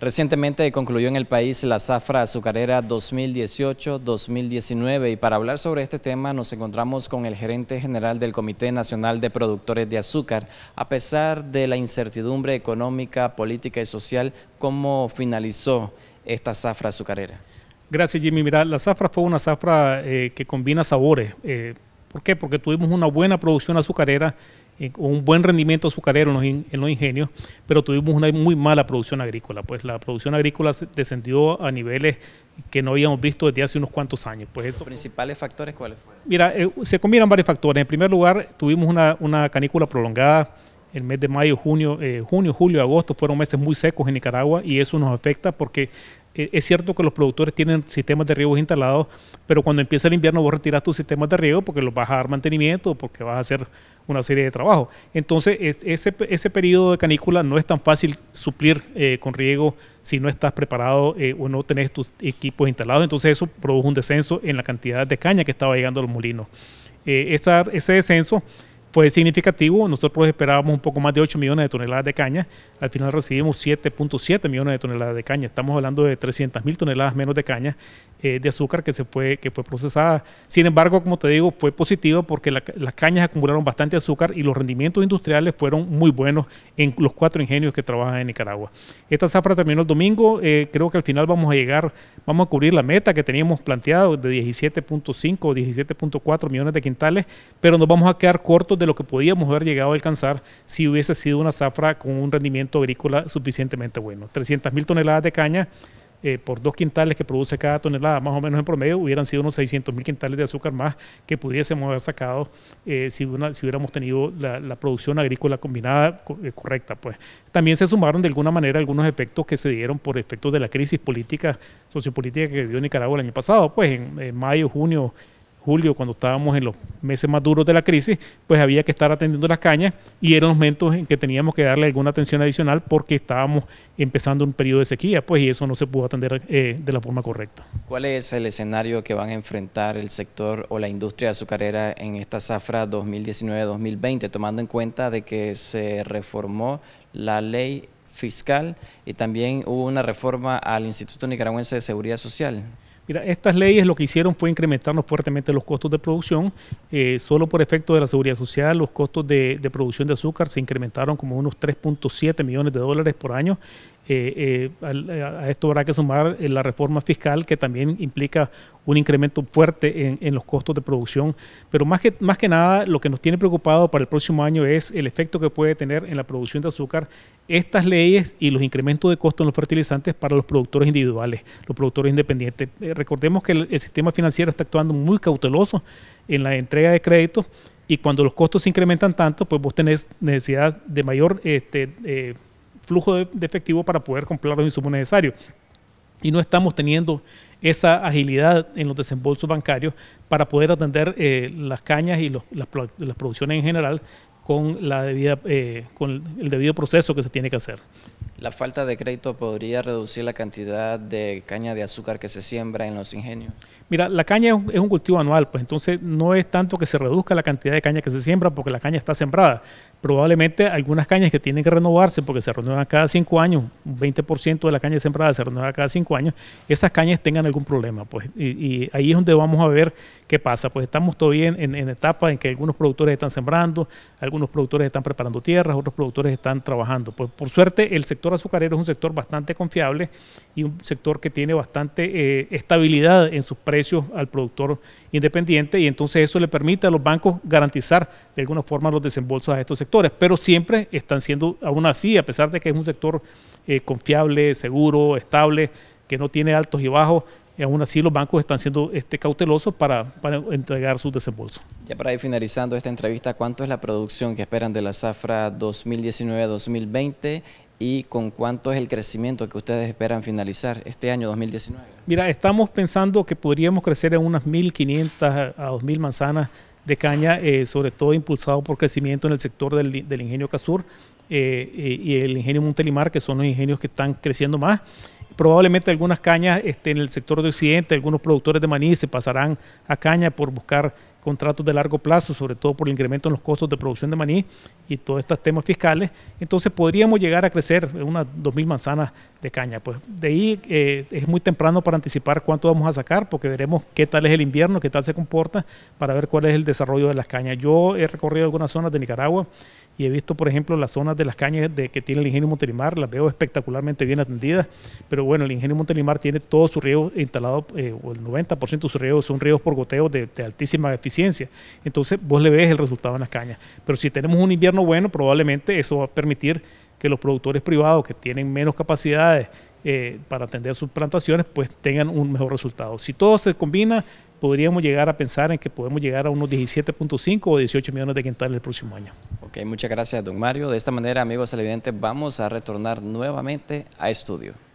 Recientemente concluyó en el país la zafra azucarera 2018-2019 y para hablar sobre este tema nos encontramos con el gerente general del Comité Nacional de Productores de Azúcar. A pesar de la incertidumbre económica, política y social, ¿cómo finalizó esta zafra azucarera? Gracias Jimmy. Mira, la zafra fue una zafra eh, que combina sabores. Eh, ¿Por qué? Porque tuvimos una buena producción azucarera eh, un buen rendimiento azucarero en los, ingenios, pero tuvimos una muy mala producción agrícola. Pues la producción agrícola descendió a niveles que no habíamos visto desde hace unos cuantos años. Pues principales factores cuáles fueron? Mira, eh, se combinan varios factores. En primer lugar, tuvimos una, una canícula prolongada el mes de mayo, junio, eh, junio, julio, agosto fueron meses muy secos en Nicaragua y eso nos afecta porque eh, es cierto que los productores tienen sistemas de riego instalados, pero cuando empieza el invierno vos retiras tus sistemas de riego porque los vas a dar mantenimiento, porque vas a hacer una serie de trabajos. Entonces, ese, periodo de canícula no es tan fácil suplir eh, con riego si no estás preparado o no tenés tus equipos instalados. Entonces, eso produjo un descenso en la cantidad de caña que estaba llegando a los molinos. ese descenso fue significativo. Nosotros esperábamos un poco más de 8 millones de toneladas de caña. Al final recibimos 7.7 millones de toneladas de caña. Estamos hablando de 300 mil toneladas menos de caña eh, de azúcar que, se fue, que fue procesada. Sin embargo, como te digo, fue positivo porque las cañas acumularon bastante azúcar y los rendimientos industriales fueron muy buenos en los cuatro ingenios que trabajan en Nicaragua. Esta zafra terminó el domingo. Eh, creo que al final vamos a llegar, vamos a cubrir la meta que teníamos planteado de 17.5 o 17.4 millones de quintales, pero nos vamos a quedar cortos de lo que podíamos haber llegado a alcanzar si hubiese sido una zafra con un rendimiento agrícola suficientemente bueno. 300 mil toneladas de caña eh, por dos quintales que produce cada tonelada, más o menos en promedio, hubieran sido unos 600 mil quintales de azúcar más que pudiésemos haber sacado eh, si, hubiéramos tenido la, producción agrícola combinada eh, correcta. Pues. También se sumaron de alguna manera algunos efectos que se dieron por efectos de la crisis política, sociopolítica que vivió Nicaragua el año pasado, pues en mayo, junio julio, cuando estábamos en los meses más duros de la crisis, pues había que estar atendiendo las cañas y eran los momentos en que teníamos que darle alguna atención adicional porque estábamos empezando un periodo de sequía, pues y eso no se pudo atender eh, de la forma correcta. ¿Cuál es el escenario que van a enfrentar el sector o la industria azucarera en esta zafra 2019-2020, tomando en cuenta de que se reformó la ley fiscal y también hubo una reforma al Instituto Nicaragüense de Seguridad Social? Mira, estas leyes lo que hicieron fue incrementarnos fuertemente los costos de producción. Eh, solo por efecto de la seguridad social, los costos de, de producción de azúcar se incrementaron como unos 3.7 millones de dólares por año. Eh, eh, eh, a, esto habrá que sumar la reforma fiscal que también implica un incremento fuerte en, los costos de producción. Pero más que, más que nada, lo que nos tiene preocupado para el próximo año es el efecto que puede tener en la producción de azúcar estas leyes y los incrementos de costos en los fertilizantes para los productores individuales, los productores independientes. recordemos que el, sistema financiero está actuando muy cauteloso en la entrega de créditos y cuando los costos se incrementan tanto, pues vos tenés necesidad de mayor... Este, flujo de, efectivo para poder comprar los insumos necesarios y no estamos teniendo esa agilidad en los desembolsos bancarios para poder atender eh, las cañas y las, producciones en general con, la debida, eh, con el debido proceso que se tiene que hacer. La falta de crédito podría reducir la cantidad de caña de azúcar que se siembra en los ingenios. Mira, la caña es un, cultivo anual, pues entonces no es tanto que se reduzca la cantidad de caña que se siembra porque la caña está sembrada. Probablemente algunas cañas que tienen que renovarse porque se renuevan cada cinco años, un 20% de la caña sembrada se renueva cada cinco años, esas cañas tengan algún problema, pues. Y, ahí es donde vamos a ver qué pasa. Pues estamos todavía en, etapa en en que algunos productores están sembrando, algunos productores están preparando tierras, otros productores están trabajando. Pues por suerte el sector azucarero es un sector bastante confiable y un sector que tiene bastante eh, estabilidad en sus precios al productor independiente y entonces eso le permite a los bancos garantizar de alguna forma los desembolsos a estos sectores, pero siempre están siendo aún así, a pesar de que es un sector eh, confiable, seguro, estable, que no tiene altos y bajos, eh, aún así los bancos están siendo este, cautelosos para, para, entregar sus desembolsos. Ya para ir finalizando esta entrevista, ¿cuánto es la producción que esperan de la zafra 2019-2020 y con cuánto es el crecimiento que ustedes esperan finalizar este año 2019? Mira, estamos pensando que podríamos crecer en unas 1.500 a 2.000 manzanas de caña, eh, sobre todo impulsado por crecimiento en el sector del, ingenio Casur eh, eh, y el ingenio Montelimar, que son los ingenios que están creciendo más. Probablemente algunas cañas este, en el sector de Occidente, algunos productores de maní se pasarán a caña por buscar contratos de largo plazo, sobre todo por el incremento en los costos de producción de maní y todos estos temas fiscales, entonces podríamos llegar a crecer unas 2.000 manzanas de caña. Pues de ahí eh, es muy temprano para anticipar cuánto vamos a sacar, porque veremos qué tal es el invierno, qué tal se comporta, para ver cuál es el desarrollo de las cañas. Yo he recorrido algunas zonas de Nicaragua y he visto, por ejemplo, las zonas de las cañas de, que tiene el ingenio Montelimar, las veo espectacularmente bien atendidas, pero bueno, el ingenio Montelimar tiene todos sus ríos instalados, eh, o el 90% de sus ríos son ríos por goteo de, de, altísima eficiencia, entonces vos le ves el resultado en las cañas, pero si tenemos un invierno bueno, probablemente eso va a permitir que los productores privados que tienen menos capacidades, eh, para atender sus plantaciones, pues tengan un mejor resultado. Si todo se combina, podríamos llegar a pensar en que podemos llegar a unos 17.5 o 18 millones de quintales el próximo año. Ok, muchas gracias, don Mario. De esta manera, amigos televidentes, vamos a retornar nuevamente a estudio.